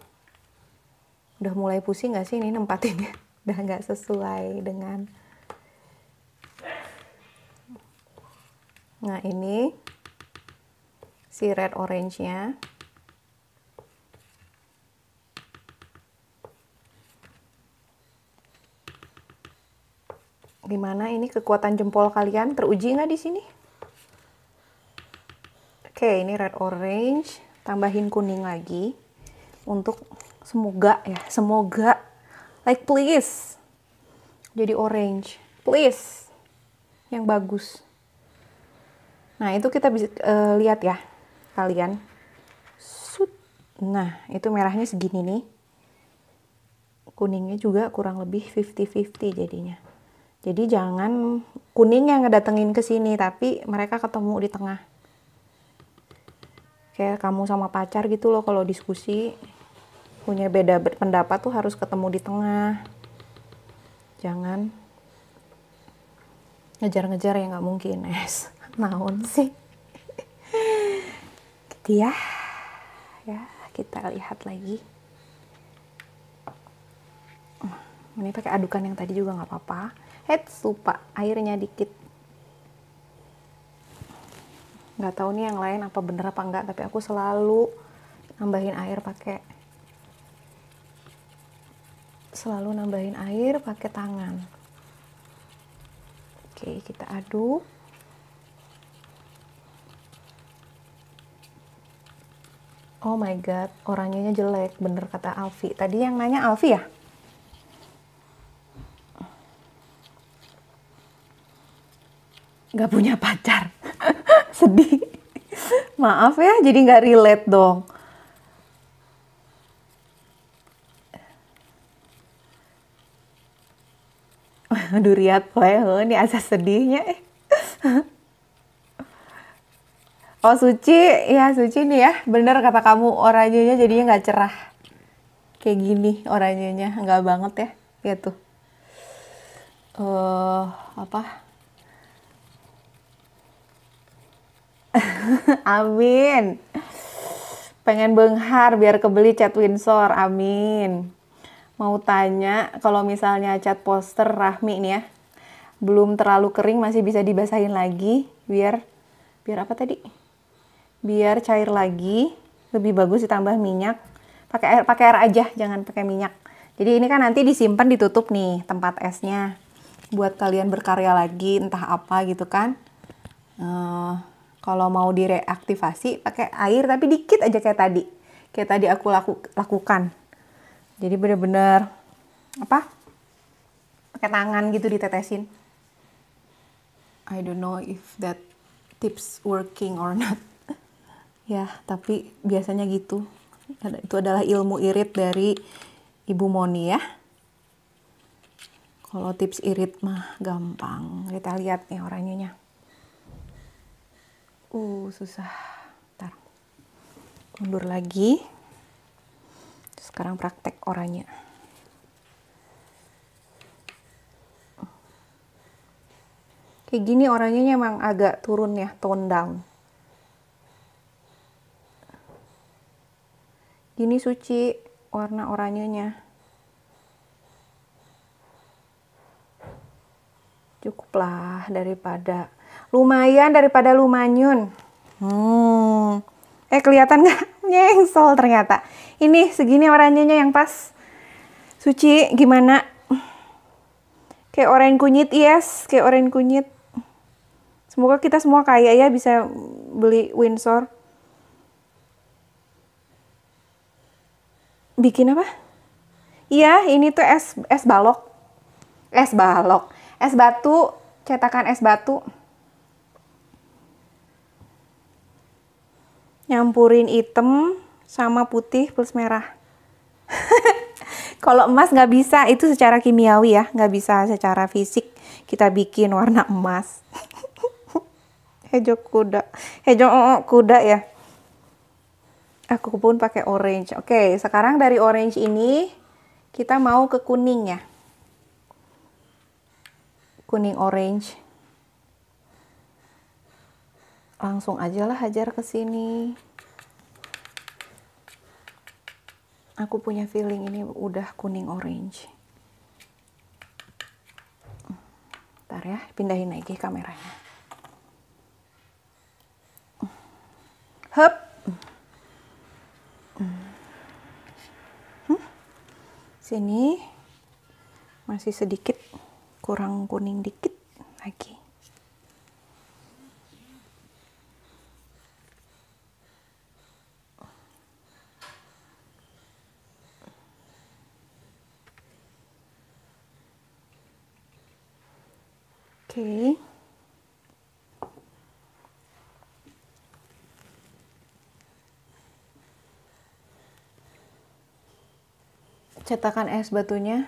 Udah mulai pusing nggak sih ini nempatinnya? Udah nggak sesuai dengan... Nah, ini si red orange-nya. Gimana ini kekuatan jempol kalian teruji nggak di sini? Oke, ini red orange, tambahin kuning lagi untuk semoga ya, semoga like please. Jadi orange, please. Yang bagus. Nah, itu kita bisa uh, lihat ya kalian. Sut. Nah, itu merahnya segini nih. Kuningnya juga kurang lebih 50-50 jadinya. Jadi jangan kuning yang ngedatengin ke sini, tapi mereka ketemu di tengah. Kayak kamu sama pacar gitu loh kalau diskusi punya beda pendapat tuh harus ketemu di tengah. Jangan ngejar-ngejar yang nggak mungkin es naon sih gitu ya ya kita lihat lagi ini pakai adukan yang tadi juga nggak apa-apa Head lupa airnya dikit. Gak tahu nih yang lain apa bener apa enggak, tapi aku selalu nambahin air pakai selalu nambahin air pakai tangan. Oke, kita aduk. Oh my god, orangnya jelek, bener kata Alfi. Tadi yang nanya Alfi ya? nggak punya pacar sedih maaf ya jadi nggak relate dong duriat poe ini asa sedihnya eh. oh suci ya suci nih ya bener kata kamu oranyenya jadinya nggak cerah kayak gini oranyenya, nggak banget ya ya tuh eh uh, apa amin. Pengen benghar biar kebeli cat Windsor, amin. Mau tanya, kalau misalnya cat poster Rahmi nih ya, belum terlalu kering masih bisa dibasahin lagi, biar biar apa tadi? Biar cair lagi, lebih bagus ditambah minyak. Pakai air, pakai air aja, jangan pakai minyak. Jadi ini kan nanti disimpan ditutup nih tempat esnya buat kalian berkarya lagi entah apa gitu kan. Uh, kalau mau direaktivasi pakai air tapi dikit aja kayak tadi kayak tadi aku laku, lakukan jadi bener-bener apa pakai tangan gitu ditetesin I don't know if that tips working or not ya tapi biasanya gitu itu adalah ilmu irit dari ibu Moni ya kalau tips irit mah gampang kita lihat nih orangnya uh susah ntar mundur lagi sekarang praktek orangnya. kayak gini orangnya emang agak turun ya tone down gini suci warna oranyenya cukuplah daripada Lumayan daripada lumanyun. Hmm. Eh kelihatan nggak? Nyengsol ternyata. Ini segini warnanya yang pas. Suci gimana? Kayak oranye kunyit yes, kayak oranye kunyit. Semoga kita semua kaya ya bisa beli Windsor. Bikin apa? Iya, ini tuh es es balok. Es balok. Es batu, cetakan es batu. nyampurin hitam sama putih plus merah. Kalau emas nggak bisa, itu secara kimiawi ya, nggak bisa secara fisik kita bikin warna emas. Hejo kuda, hejo oh, oh, kuda ya. Aku pun pakai orange. Oke, sekarang dari orange ini kita mau ke kuning ya. Kuning orange langsung aja lah hajar ke sini. Aku punya feeling ini udah kuning orange. Ntar ya, pindahin lagi kameranya. Hup. Hmm. Sini masih sedikit, kurang kuning dikit lagi. Oke. Okay. Cetakan es batunya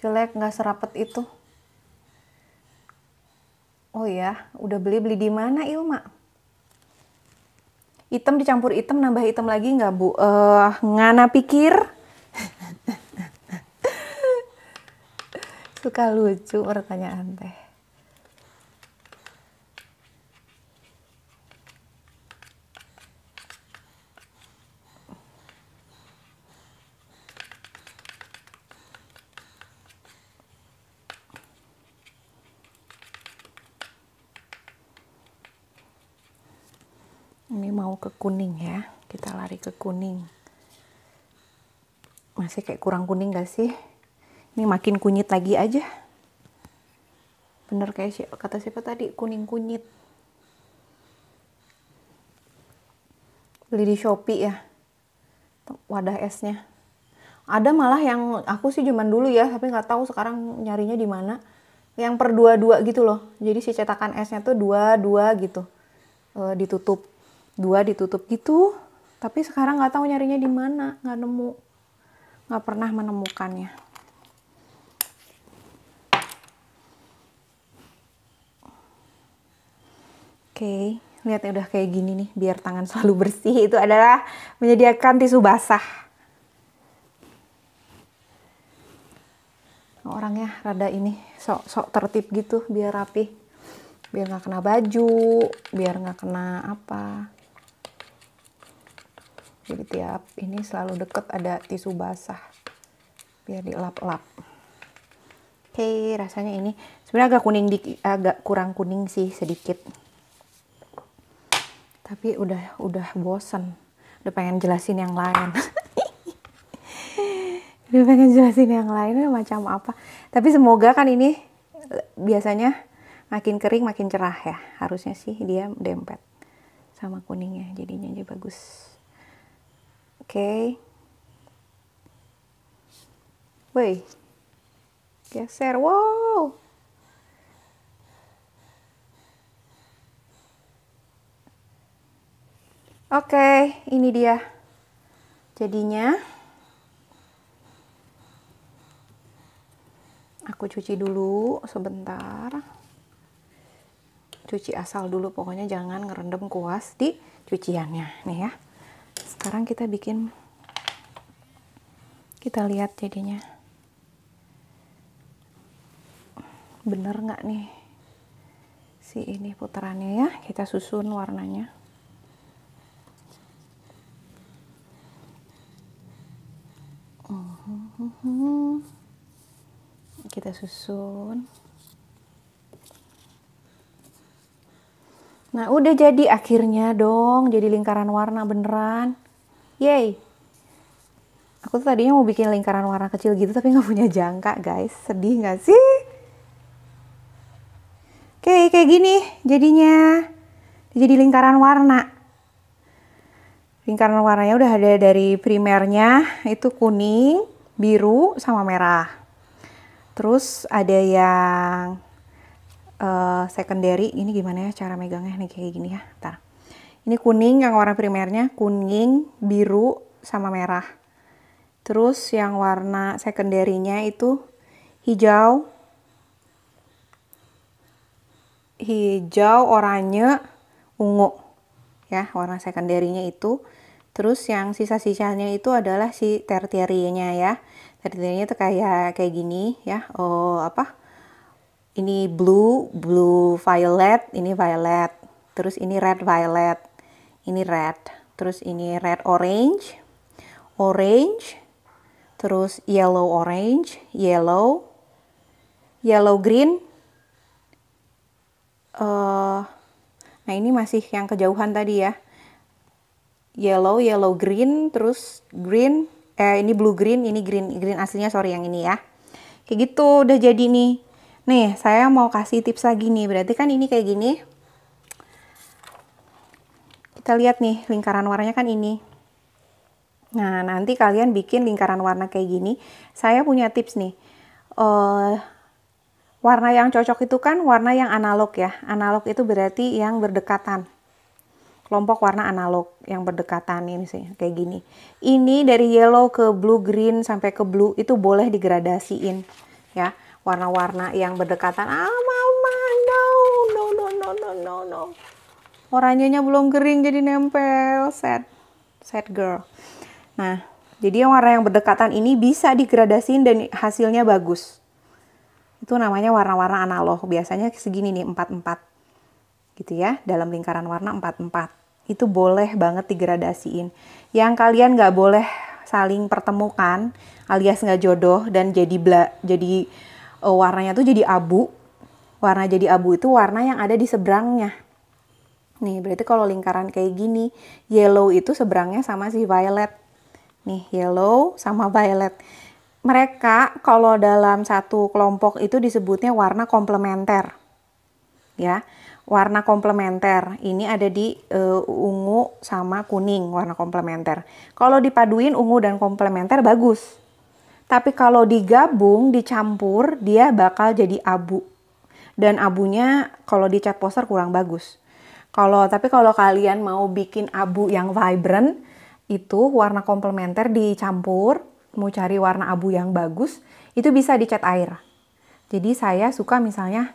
jelek nggak serapet itu. Oh ya, udah beli beli di mana Ilma? Hitam dicampur hitam nambah hitam lagi nggak bu? Eh, uh, ngana pikir. suka lucu pertanyaan teh ini mau ke kuning ya kita lari ke kuning masih kayak kurang kuning gak sih ini makin kunyit lagi aja. Bener kayak siapa kata siapa tadi, kuning kunyit. Beli di Shopee ya. Wadah esnya. Ada malah yang aku sih cuman dulu ya, tapi nggak tahu sekarang nyarinya di mana. Yang per dua-dua gitu loh. Jadi si cetakan esnya tuh dua-dua gitu. E, ditutup. Dua ditutup gitu tapi sekarang nggak tahu nyarinya di mana nggak nemu nggak pernah menemukannya okay. lihat udah kayak gini nih biar tangan selalu bersih itu adalah menyediakan tisu basah orangnya rada ini sok-sok tertib gitu biar rapi biar nggak kena baju biar nggak kena apa jadi tiap ini selalu deket ada tisu basah biar dilap-lap oke rasanya ini sebenarnya agak kuning agak kurang kuning sih sedikit tapi udah udah bosen udah pengen jelasin yang lain udah pengen jelasin yang lain macam apa tapi semoga kan ini biasanya makin kering makin cerah ya harusnya sih dia dempet sama kuningnya jadinya aja bagus oke okay. woi geser wow Oke, ini dia. Jadinya aku cuci dulu sebentar. Cuci asal dulu pokoknya jangan ngerendam kuas di cuciannya nih ya. Sekarang kita bikin kita lihat jadinya. Bener nggak nih si ini putarannya ya? Kita susun warnanya. Mm-hmm. kita susun nah udah jadi akhirnya dong jadi lingkaran warna beneran yay aku tuh tadinya mau bikin lingkaran warna kecil gitu tapi gak punya jangka guys sedih gak sih Oke, kayak gini jadinya. Jadi lingkaran warna. Lingkaran warnanya udah ada dari primernya, itu kuning, biru sama merah. Terus ada yang uh, secondary, ini gimana ya cara megangnya nih kayak gini ya. Bentar. Ini kuning yang warna primernya, kuning, biru, sama merah. Terus yang warna secondary-nya itu hijau, hijau, oranye, ungu. Ya, warna secondary-nya itu. Terus yang sisa-sisanya itu adalah si tertiary-nya ya. Retailernya tuh kayak kayak gini ya. Oh, apa? Ini blue, blue violet, ini violet. Terus ini red violet. Ini red. Terus ini red orange. Orange. Terus yellow orange, yellow. Yellow green. Uh, nah ini masih yang kejauhan tadi ya. Yellow, yellow green, terus green, eh ini blue green, ini green green aslinya sorry yang ini ya. Kayak gitu udah jadi nih. Nih, saya mau kasih tips lagi nih. Berarti kan ini kayak gini. Kita lihat nih, lingkaran warnanya kan ini. Nah, nanti kalian bikin lingkaran warna kayak gini. Saya punya tips nih. Uh, warna yang cocok itu kan warna yang analog ya. Analog itu berarti yang berdekatan kelompok warna analog yang berdekatan ini sih kayak gini. Ini dari yellow ke blue green sampai ke blue itu boleh digradasiin ya. Warna-warna yang berdekatan. Ah mama no no no no no no no. Oranyenya belum kering jadi nempel. Sad. Sad girl. Nah, jadi yang warna yang berdekatan ini bisa digradasiin dan hasilnya bagus. Itu namanya warna-warna analog. Biasanya segini nih, empat empat, Gitu ya, dalam lingkaran warna empat empat itu boleh banget digradasiin. Yang kalian nggak boleh saling pertemukan alias nggak jodoh dan jadi bla jadi uh, warnanya tuh jadi abu. Warna jadi abu itu warna yang ada di seberangnya. Nih, berarti kalau lingkaran kayak gini, yellow itu seberangnya sama si violet. Nih, yellow sama violet. Mereka kalau dalam satu kelompok itu disebutnya warna komplementer. Ya warna komplementer. Ini ada di uh, ungu sama kuning warna komplementer. Kalau dipaduin ungu dan komplementer bagus. Tapi kalau digabung, dicampur, dia bakal jadi abu. Dan abunya kalau dicat poster kurang bagus. Kalau tapi kalau kalian mau bikin abu yang vibrant, itu warna komplementer dicampur, mau cari warna abu yang bagus, itu bisa dicat air. Jadi saya suka misalnya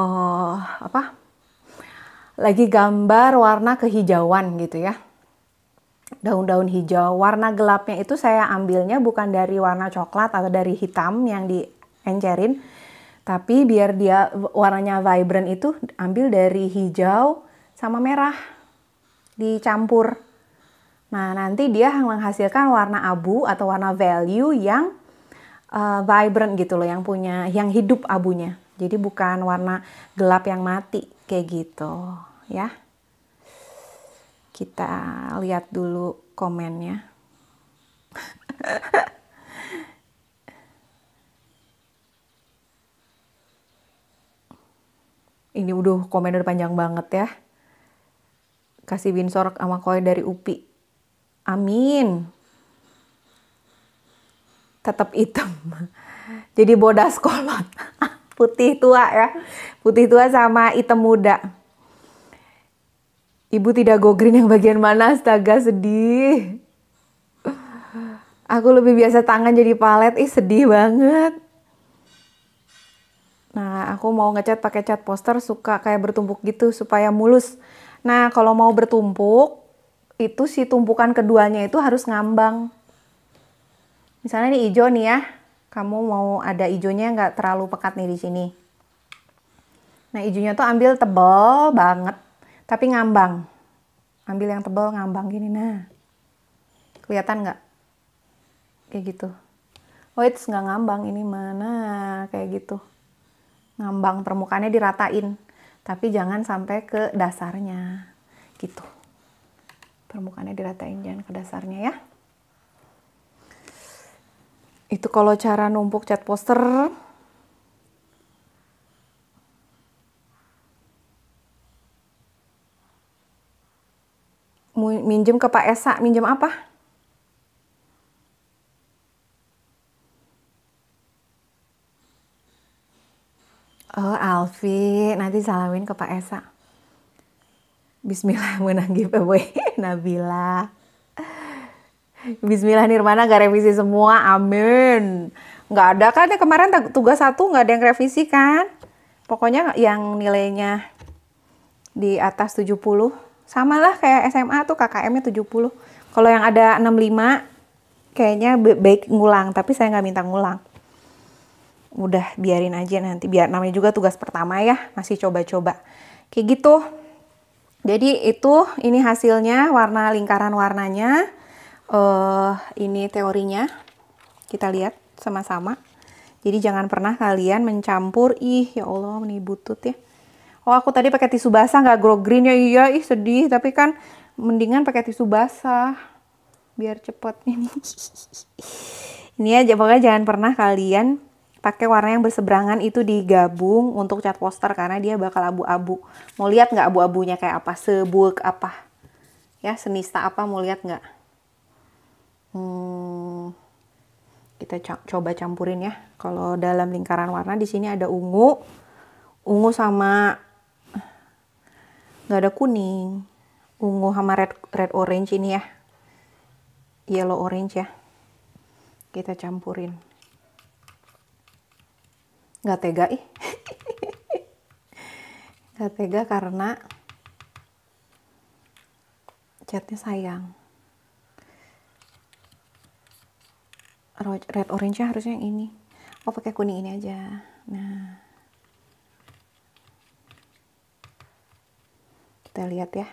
uh, apa lagi gambar warna kehijauan gitu ya. Daun-daun hijau, warna gelapnya itu saya ambilnya bukan dari warna coklat atau dari hitam yang diencerin, tapi biar dia warnanya vibrant itu ambil dari hijau sama merah dicampur. Nah, nanti dia menghasilkan warna abu atau warna value yang uh, vibrant gitu loh, yang punya yang hidup abunya. Jadi bukan warna gelap yang mati kayak gitu ya kita lihat dulu komennya ini udah komen udah panjang banget ya kasih bin sama koi dari upi amin tetap hitam jadi bodas kolot putih tua ya. Putih tua sama hitam muda. Ibu tidak go green yang bagian mana astaga sedih. Aku lebih biasa tangan jadi palet, ih sedih banget. Nah, aku mau ngecat pakai cat poster suka kayak bertumpuk gitu supaya mulus. Nah, kalau mau bertumpuk itu si tumpukan keduanya itu harus ngambang. Misalnya ini hijau nih ya, kamu mau ada ijunya nggak terlalu pekat nih di sini. Nah ijonya tuh ambil tebel banget, tapi ngambang. Ambil yang tebel ngambang gini nah. Kelihatan nggak? Kayak gitu. Oh it's nggak ngambang ini mana kayak gitu. Ngambang permukaannya diratain, tapi jangan sampai ke dasarnya gitu. Permukaannya diratain jangan ke dasarnya ya itu kalau cara numpuk cat poster minjem ke Pak Esa minjem apa Oh Alfi nanti salamin ke Pak Esa Bismillah Nabila. Nabila Bismillah Nirmana gak revisi semua, amin. Gak ada kan ya kemarin tugas satu gak ada yang revisi kan? Pokoknya yang nilainya di atas 70, Sama lah kayak SMA tuh KKM-nya 70. Kalau yang ada 65, kayaknya baik ngulang, tapi saya gak minta ngulang. Udah biarin aja nanti, biar namanya juga tugas pertama ya, masih coba-coba. Kayak gitu. Jadi itu, ini hasilnya, warna lingkaran warnanya uh, ini teorinya. Kita lihat sama-sama. Jadi jangan pernah kalian mencampur, ih ya Allah ini butut ya. Oh aku tadi pakai tisu basah nggak grow green ya iya ih sedih tapi kan mendingan pakai tisu basah biar cepet ini. ini aja pokoknya jangan pernah kalian pakai warna yang berseberangan itu digabung untuk cat poster karena dia bakal abu-abu. Mau lihat nggak abu-abunya kayak apa? Sebulk apa? Ya senista apa mau lihat nggak? Hmm, kita coba campurin ya. Kalau dalam lingkaran warna di sini ada ungu, ungu sama nggak ada kuning, ungu sama red red orange ini ya, yellow orange ya. Kita campurin. Nggak tega ih. nggak tega karena catnya sayang. red orange harusnya yang ini oh pakai kuning ini aja nah kita lihat ya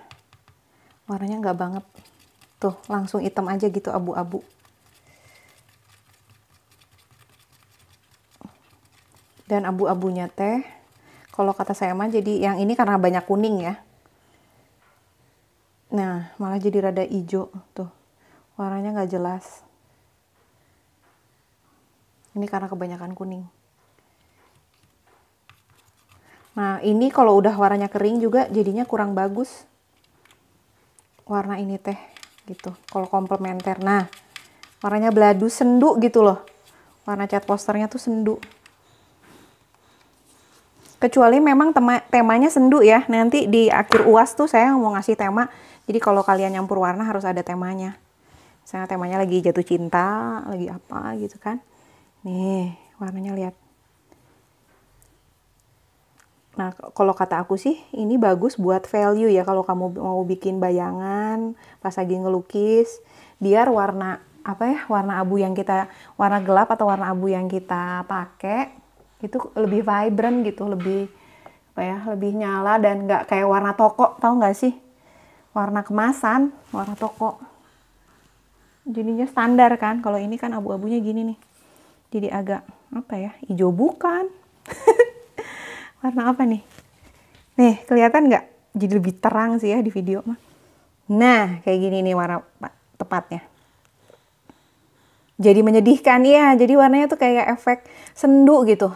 warnanya nggak banget tuh langsung hitam aja gitu abu-abu dan abu-abunya teh kalau kata saya mah jadi yang ini karena banyak kuning ya nah malah jadi rada hijau tuh warnanya nggak jelas ini karena kebanyakan kuning. Nah, ini kalau udah warnanya kering juga jadinya kurang bagus. Warna ini teh gitu. Kalau komplementer. Nah, warnanya beladu sendu gitu loh. Warna cat posternya tuh sendu. Kecuali memang tema, temanya sendu ya. Nanti di akhir UAS tuh saya mau ngasih tema. Jadi kalau kalian nyampur warna harus ada temanya. Misalnya temanya lagi jatuh cinta, lagi apa gitu kan. Nih, warnanya lihat. Nah, kalau kata aku sih, ini bagus buat value ya kalau kamu mau bikin bayangan pas lagi ngelukis, biar warna apa ya, warna abu yang kita warna gelap atau warna abu yang kita pakai itu lebih vibrant gitu, lebih apa ya, lebih nyala dan nggak kayak warna toko, tau nggak sih? Warna kemasan, warna toko. Jadinya standar kan, kalau ini kan abu-abunya gini nih jadi agak apa ya hijau bukan warna apa nih nih kelihatan nggak jadi lebih terang sih ya di video mah nah kayak gini nih warna tepatnya jadi menyedihkan ya jadi warnanya tuh kayak efek sendu gitu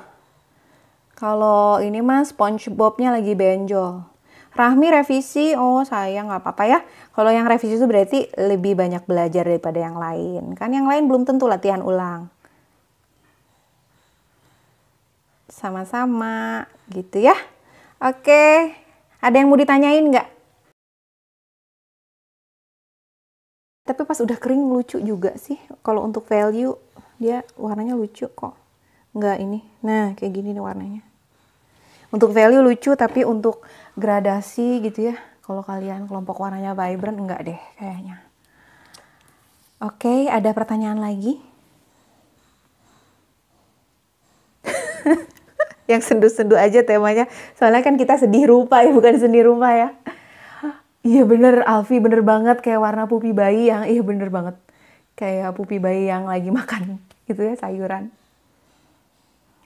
kalau ini mah SpongeBobnya lagi benjol Rahmi revisi, oh sayang gak apa-apa ya. Kalau yang revisi itu berarti lebih banyak belajar daripada yang lain. Kan yang lain belum tentu latihan ulang. Sama-sama gitu ya. Oke, ada yang mau ditanyain nggak? Tapi pas udah kering lucu juga sih. Kalau untuk value, dia warnanya lucu kok. Nggak ini. Nah, kayak gini nih warnanya. Untuk value lucu, tapi untuk gradasi gitu ya. Kalau kalian kelompok warnanya vibrant, enggak deh kayaknya. Oke, ada pertanyaan lagi? yang sendu-sendu aja temanya. Soalnya kan kita sedih rupa ya, bukan sedih rumah ya. Iya bener Alfi, bener banget kayak warna pupi bayi yang, iya bener banget. Kayak pupi bayi yang lagi makan gitu ya, sayuran.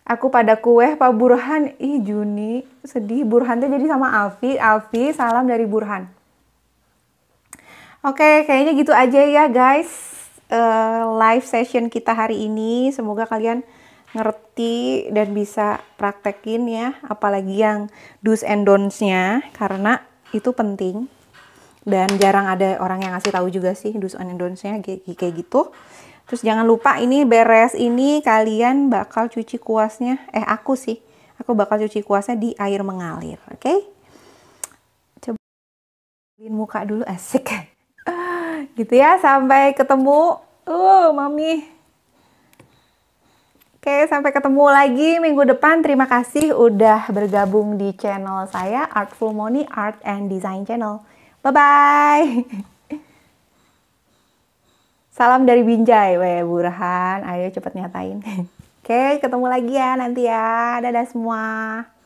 Aku pada kue, Pak Burhan. Ih Juni, sedih. Burhan tuh jadi sama Alfi. Alfi, salam dari Burhan. Oke, kayaknya gitu aja ya guys. Uh, live session kita hari ini. Semoga kalian ngerti dan bisa praktekin ya apalagi yang do's and don'ts-nya karena itu penting dan jarang ada orang yang ngasih tahu juga sih do's and don'ts-nya kayak gitu terus jangan lupa ini beres ini kalian bakal cuci kuasnya eh aku sih aku bakal cuci kuasnya di air mengalir oke okay? coba muka dulu asik gitu ya sampai ketemu uh mami Oke, sampai ketemu lagi minggu depan. Terima kasih udah bergabung di channel saya, Artful Money Art and Design Channel. Bye-bye. Salam dari Binjai, weh Burhan. Ayo cepet nyatain. Oke, ketemu lagi ya nanti ya. Dadah semua.